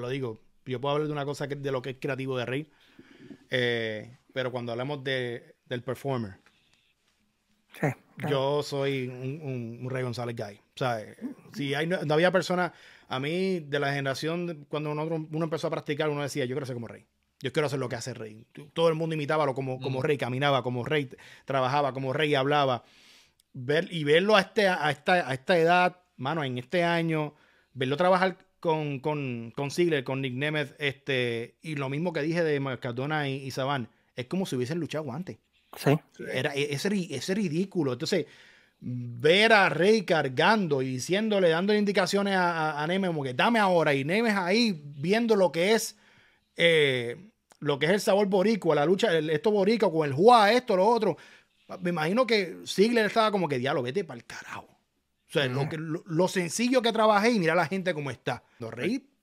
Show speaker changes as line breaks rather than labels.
lo digo, yo puedo hablar de una cosa de lo que es creativo de Rey, eh, pero cuando hablamos de, del performer, yo soy un, Rey González guy. O sea, si no, había personas, a mí de la generación, cuando uno, empezó a practicar, uno decía, yo quiero ser como Rey. Yo quiero hacer lo que hace Rey. Todo el mundo imitaba como, como mm. Rey, caminaba como Rey, trabajaba como Rey, hablaba. Ver, y verlo a, este, a, esta, a esta edad, mano, en este año, verlo trabajar con, con, con con Nick Nemeth, este, y lo mismo que dije de Macadona y, Sabán, Saban, es como si hubiesen luchado antes. Sí. Era, e, es, ridículo. Entonces,
ver
a Rey cargando y diciéndole, dándole indicaciones a, a, como que dame ahora, y Nemes ahí viendo lo que es. Eh, lo que es el sabor boricua, la lucha, esto boricua con el juá, esto, lo otro. Me imagino que Ziggler estaba como que, diablo, vete para el carajo. O sea, lo, que, lo, lo, sencillo que trabajé y mira la gente cómo está. No reí